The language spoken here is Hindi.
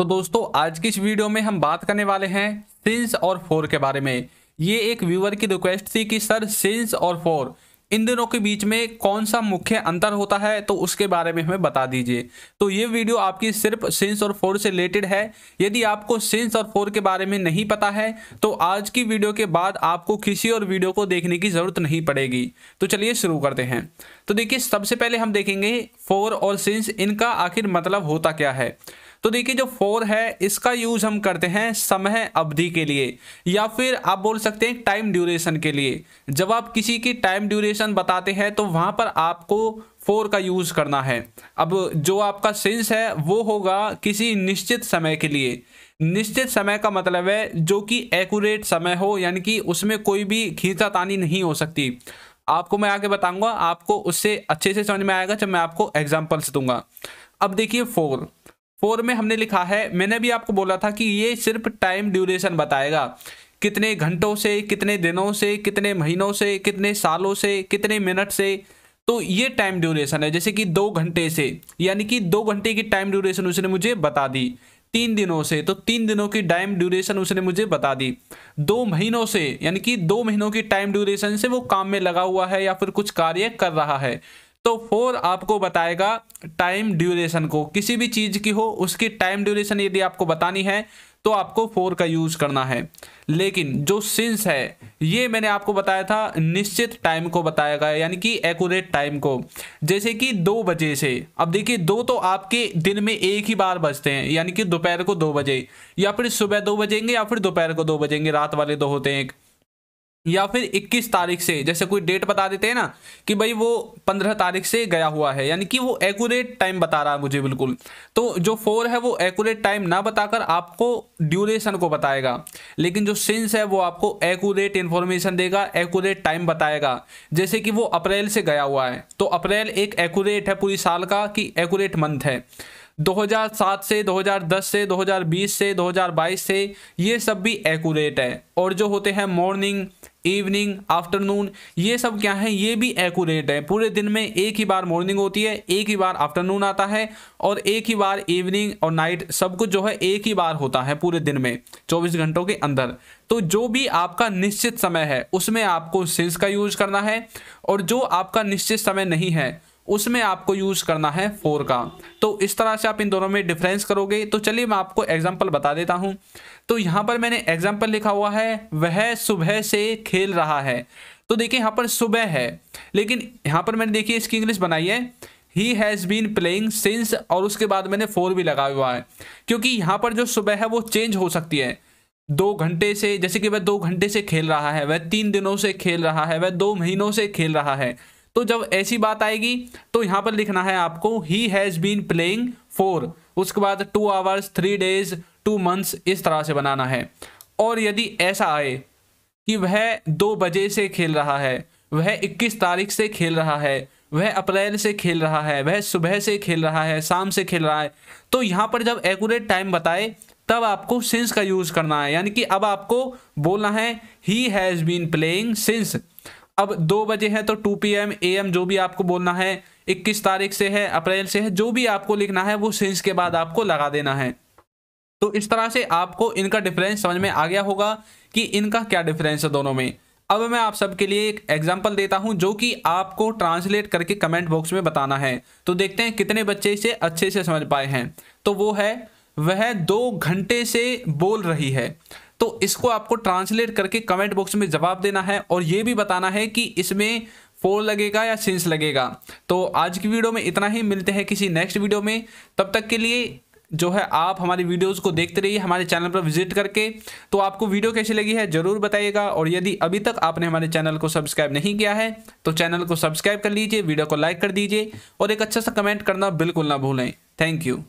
तो दोस्तों आज की इस वीडियो में हम बात करने वाले हैं सिंस और फोर के बारे में ये एक व्यूअर की रिक्वेस्ट थी कि सर सिंस और फोर इन दिनों के बीच में कौन सा मुख्य अंतर होता है तो उसके बारे में हमें बता दीजिए तो ये वीडियो आपकी सिर्फ सिंस और फोर से रिलेटेड है यदि आपको सिंस और फोर के बारे में नहीं पता है तो आज की वीडियो के बाद आपको किसी और वीडियो को देखने की ज़रूरत नहीं पड़ेगी तो चलिए शुरू करते हैं तो देखिए सबसे पहले हम देखेंगे फोर और सिंस इनका आखिर मतलब होता क्या है तो देखिए जो फोर है इसका यूज हम करते हैं समय अवधि के लिए या फिर आप बोल सकते हैं टाइम ड्यूरेशन के लिए जब आप किसी की टाइम ड्यूरेशन बताते हैं तो वहाँ पर आपको फोर का यूज़ करना है अब जो आपका सेंस है वो होगा किसी निश्चित समय के लिए निश्चित समय का मतलब है जो कि एक्यूरेट समय हो यानी कि उसमें कोई भी खींचातानी नहीं हो सकती आपको मैं आगे बताऊंगा आपको उससे अच्छे से समझ में आएगा जब मैं आपको एग्जाम्पल्स दूंगा अब देखिए फोर फोर में हमने लिखा है मैंने भी आपको बोला था कि ये सिर्फ टाइम ड्यूरेशन बताएगा कितने घंटों से कितने दिनों से कितने महीनों से कितने सालों से कितने मिनट से तो ये टाइम ड्यूरेशन है जैसे कि दो घंटे से यानी कि दो घंटे की टाइम ड्यूरेशन उसने मुझे बता दी तीन दिनों से तो तीन दिनों की टाइम ड्यूरेशन उसने मुझे बता दी दो महीनों से यानी कि दो महीनों की टाइम ड्यूरेशन से वो काम में लगा हुआ है या फिर कुछ कार्य कर रहा है तो फोर आपको बताएगा टाइम ड्यूरेशन को किसी भी चीज़ की हो उसकी टाइम ड्यूरेशन यदि आपको बतानी है तो आपको फोर का यूज़ करना है लेकिन जो सिंस है ये मैंने आपको बताया था निश्चित टाइम को बताया गया यानी कि एक्यूरेट टाइम को जैसे कि दो बजे से अब देखिए दो तो आपके दिन में एक ही बार बजते हैं यानी कि दोपहर को दो बजे या फिर सुबह दो बजेंगे या फिर दोपहर को दो बजेंगे रात वाले दो होते हैं एक या फिर 21 तारीख से जैसे कोई डेट बता देते हैं ना कि भाई वो 15 तारीख से गया हुआ है यानी कि वो एक्यूरेट टाइम बता रहा है मुझे बिल्कुल तो जो फोर है वो एक्यूरेट टाइम ना बताकर आपको ड्यूरेशन को बताएगा लेकिन जो सिंस है वो आपको एक्यूरेट इन्फॉर्मेशन देगा एक्यूरेट टाइम बताएगा जैसे कि वो अप्रैल से गया हुआ है तो अप्रैल एक एक्यूरेट है पूरी साल का कि एकूरेट मंथ है 2007 से 2010 से 2020 से 2022 से ये सब भी एकूरेट है और जो होते हैं मॉर्निंग इवनिंग आफ्टरनून ये सब क्या है ये भी एकूरेट है पूरे दिन में एक ही बार मॉर्निंग होती है एक ही बार आफ्टरनून आता है और एक ही बार इवनिंग और नाइट सब कुछ जो है एक ही बार होता है पूरे दिन में 24 घंटों के अंदर तो जो भी आपका निश्चित समय है उसमें आपको सेंस का यूज करना है और जो आपका निश्चित समय नहीं है उसमें आपको यूज़ करना है फोर का तो इस तरह से आप इन दोनों में डिफरेंस करोगे तो चलिए मैं आपको एग्जाम्पल बता देता हूँ तो यहाँ पर मैंने एग्जाम्पल लिखा हुआ है वह सुबह से खेल रहा है तो देखिए यहाँ पर सुबह है लेकिन यहाँ पर मैंने देखिए इसकी इंग्लिश बनाई है he has been playing since और उसके बाद मैंने फोर भी लगाया हुआ है क्योंकि यहाँ पर जो सुबह है वो चेंज हो सकती है दो घंटे से जैसे कि वह दो घंटे से खेल रहा है वह तीन दिनों से खेल रहा है वह दो महीनों से खेल रहा है तो जब ऐसी बात आएगी तो यहाँ पर लिखना है आपको he has been playing for उसके बाद two hours three days two months इस तरह से बनाना है और यदि ऐसा आए कि वह दो बजे से खेल रहा है वह इक्कीस तारीख से खेल रहा है वह अप्रैल से खेल रहा है वह सुबह से खेल रहा है शाम से खेल रहा है तो यहाँ पर जब एकूरेट टाइम बताए तब आपको सिंस का यूज़ करना है यानी कि अब आपको बोलना है he has been playing since अब दो बजे है तो two P M A M जो भी आपको बोलना है इक्कीस तारीख से है अप्रैल से है जो भी आपको लिखना है वो सेंस के बाद आपको लगा देना है तो इस तरह से आपको इनका डिफरेंस समझ में आ गया होगा कि इनका क्या डिफरेंस है दोनों में अब मैं आप सबके लिए एक एग्जांपल देता हूं जो कि आपको ट्रांसलेट करके कमेंट बॉक्स में बताना है तो देखते हैं कितने बच्चे इसे अच्छे से समझ पाए हैं तो वो है वह दो घंटे से बोल रही है तो इसको आपको ट्रांसलेट करके कमेंट बॉक्स में जवाब देना है और ये भी बताना है कि इसमें फोर लगेगा या सिंस लगेगा तो आज की वीडियो में इतना ही मिलते हैं किसी नेक्स्ट वीडियो में तब तक के लिए जो है आप हमारी वीडियोस को देखते रहिए हमारे चैनल पर विजिट करके तो आपको वीडियो कैसी लगी है ज़रूर बताइएगा और यदि अभी तक आपने हमारे चैनल को सब्सक्राइब नहीं किया है तो चैनल को सब्सक्राइब कर लीजिए वीडियो को लाइक कर दीजिए और एक अच्छा सा कमेंट करना बिल्कुल ना भूलें थैंक यू